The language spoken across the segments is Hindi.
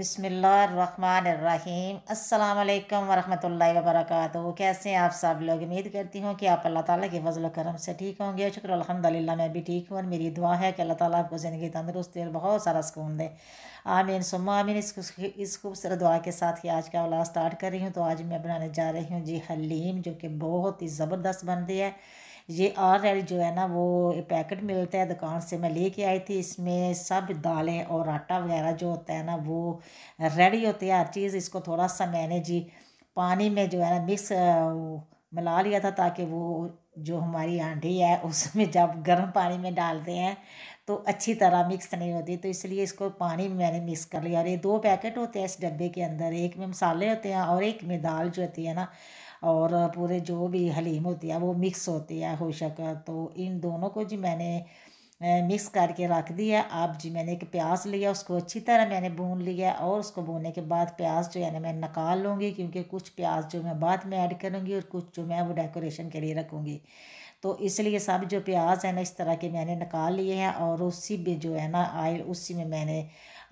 बिसमीम् अल्लाम वरहमल वर्क कैसे हैं आप सब लोग उम्मीद करती हूँ कि आप अल्लाह ताला के फजल करम से ठीक होंगे शुक्र अलहमदिल्ला मैं भी ठीक हूँ और मेरी दुआ है कि अल्लाह ताला आपको ज़िंदगी तंदरुस्ती और बहुत सारा सुकून दे आमीन सुम्मा आमीन इस इस खूबसूरत दुआ के साथ ही आज का अवला स्टार्ट कर रही हूँ तो आज मैं बनाने जा रही हूँ जी हलीम जो कि बहुत ही ज़बरदस्त बनती है ये आर एल जो है ना वो पैकेट मिलता है दुकान से मैं लेके आई थी इसमें सब दालें और आटा वगैरह जो होता है ना वो रेडी होती है हर चीज़ इसको थोड़ा सा मैंने जी पानी में जो है ना मिक्स मिला लिया था ताकि वो जो हमारी आंटी है उसमें जब गर्म पानी में डालते हैं तो अच्छी तरह मिक्स नहीं होती तो इसलिए इसको पानी में मैंने मिक्स कर लिया और ये दो पैकेट होते हैं इस डब्बे के अंदर एक में मसाले होते हैं और एक में दाल जो होती है ना और पूरे जो भी हलीम होती है वो मिक्स होती है होशक तो इन दोनों को जी मैंने मिक्स करके रख दिया अब जी मैंने एक प्याज लिया उसको अच्छी तरह मैंने भून लिया और उसको भूनने के बाद प्याज जो है ना मैं निकाल लूँगी क्योंकि कुछ प्याज जो मैं बाद में ऐड करूँगी और कुछ जो मैं वो डेकोरेशन के लिए रखूँगी तो इसलिए सब जो प्याज है ना इस तरह के मैंने निकाल लिए हैं और उसी में जो है ना आयल उसी में मैंने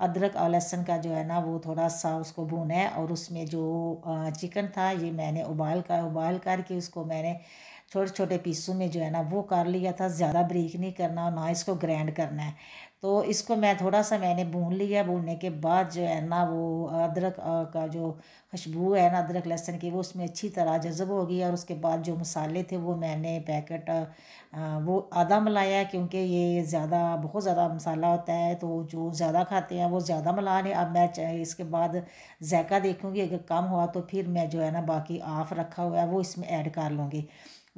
अदरक और लहसुन का जो है ना वो थोड़ा सा उसको भुना है और उसमें जो चिकन था ये मैंने उबाल कर उबाल करके उसको मैंने छोटे छोटे पीसों में जो है ना वो कर लिया था ज़्यादा ब्रीक नहीं करना और ना इसको ग्रैंड करना है तो इसको मैं थोड़ा सा मैंने भून लिया भूनने के बाद जो है ना वो अदरक का जो खुशबू है ना अदरक लहसुन की वो उसमें अच्छी तरह जज़ब हो गई और उसके बाद जो मसाले थे वो मैंने पैकेट वो आधा मिलाया क्योंकि ये ज़्यादा बहुत ज़्यादा मसाला होता है तो जो ज़्यादा खाते हैं वो ज़्यादा मिला लें अब मैं इसके बाद जायका देखूँगी अगर कम हुआ तो फिर मैं जो है ना बाकी आफ रखा हुआ है वो इसमें ऐड कर लूँगी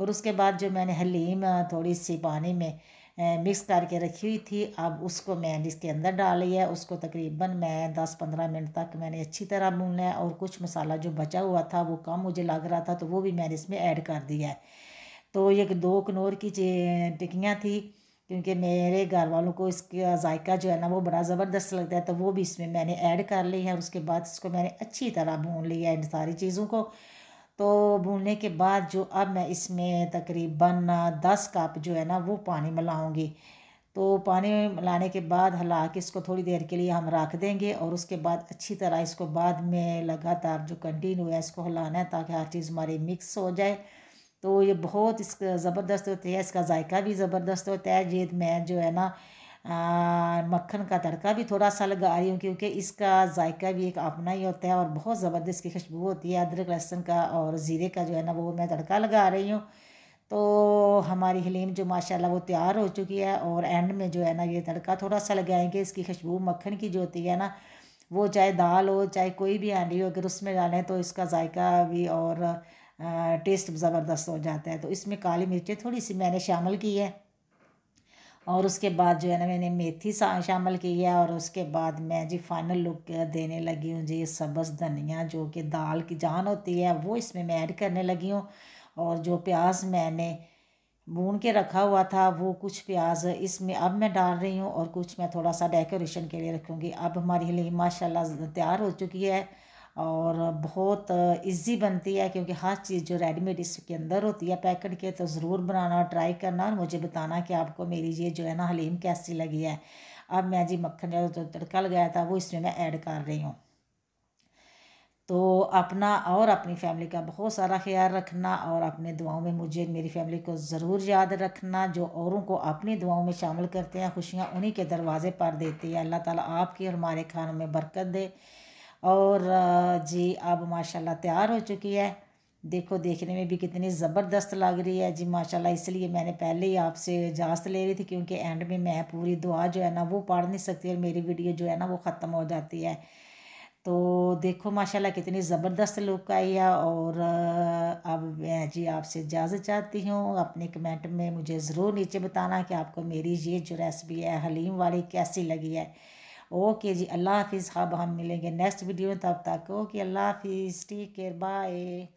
और उसके बाद जो मैंने हलीम थोड़ी सी पानी में मिक्स करके रखी हुई थी अब उसको मैंने इसके अंदर डाल है उसको तकरीबन मैं दस पंद्रह मिनट तक मैंने अच्छी तरह भूना है और कुछ मसाला जो बचा हुआ था वो कम मुझे लग रहा था तो वो भी मैंने इसमें ऐड कर दिया है तो ये दो कनौर की टिकियाँ थी क्योंकि मेरे घर वालों को इसका जायका जो है ना वो बड़ा ज़बरदस्त लगता है तो वो भी इसमें मैंने ऐड कर ली है और उसके बाद इसको मैंने अच्छी तरह भून लिया है इन सारी चीज़ों को तो भूनने के बाद जो अब मैं इसमें तकरीबन दस कप जो है ना वो पानी मिलाऊँगी तो पानी मिलाने के बाद हिला के इसको थोड़ी देर के लिए हम रख देंगे और उसके बाद अच्छी तरह इसको बाद में लगातार जो कंटिन्यू है इसको हलाना है ताकि हर चीज़ हमारी मिक्स हो जाए तो ये बहुत इसका ज़बरदस्त होती है इसका जायका भी ज़बरदस्त होता है ये मैं जो है ना मक्खन का तड़का भी थोड़ा सा लगा रही हूँ क्योंकि इसका जायका भी एक अपना ही होता है और बहुत ज़बरदस्त की खुशबू होती है अदरक लहसुन का और ज़ीरे का जो है ना वो मैं तड़का लगा रही हूँ तो हमारी हलीम जो माशाल्लाह वो तैयार हो चुकी है और एंड में जो है ना ये तड़का थोड़ा सा लगाएंगे इसकी खुशबू मक्खन की जो होती है ना वो चाहे दाल हो चाहे कोई भी हांडी हो अगर उसमें डालें तो इसका जायका भी और टेस्ट ज़बरदस्त हो जाता है तो इसमें काली मिर्चें थोड़ी सी मैंने शामिल की है और उसके बाद जो है ना मैंने मेथी शामिल की है और उसके बाद मैं जी फाइनल लुक देने लगी हूँ जी सब्ज़ धनिया जो कि दाल की जान होती है वो इसमें मैं ऐड करने लगी हूँ और जो प्याज मैंने भून के रखा हुआ था वो कुछ प्याज इसमें अब मैं डाल रही हूँ और कुछ मैं थोड़ा सा डेकोरेशन के लिए रखूँगी अब हमारी हलीम माशाल्लाह तैयार हो चुकी है और बहुत इजी बनती है क्योंकि हर चीज़ जो रेडीमेड इसके अंदर होती है पैकेट के तो ज़रूर बनाना ट्राई करना और मुझे बताना कि आपको मेरी ये जो है ना हलीम कैसी लगी है अब मैं जी मक्खन जो तो तड़का लगाया था वो इसमें मैं ऐड कर रही हूँ तो अपना और अपनी फैमिली का बहुत सारा ख्याल रखना और अपने दुआओं में मुझे मेरी फैमिली को ज़रूर याद रखना जो औरों को अपनी दुआओं में शामिल करते हैं खुशियाँ उन्हीं के दरवाज़े पर देती है अल्लाह ताला आपकी और हमारे खानों में बरकत दे और जी अब माशाल्लाह तैयार हो चुकी है देखो देखने में भी कितनी ज़बरदस्त लग रही है जी माशाल्लाह इसलिए मैंने पहले ही आपसे इजाज़त ले रही थी क्योंकि एंड में मैं पूरी दुआ जो है ना वो पढ़ नहीं सकती और मेरी वीडियो जो है ना वो ख़त्म हो जाती है तो देखो माशाल्लाह कितनी ज़बरदस्त लुक आई है और अब मैं जी आपसे इजाज़त चाहती हूँ अपने कमेंट में मुझे ज़रूर नीचे बताना कि आपको मेरी ये जो रेसिपी है हलीम वाली कैसी लगी है ओके जी अल्लाह हाफिज़ हब हम मिलेंगे नेक्स्ट वीडियो में तब तक ओके अल्लाह हाफिज़ टेक केयर बाय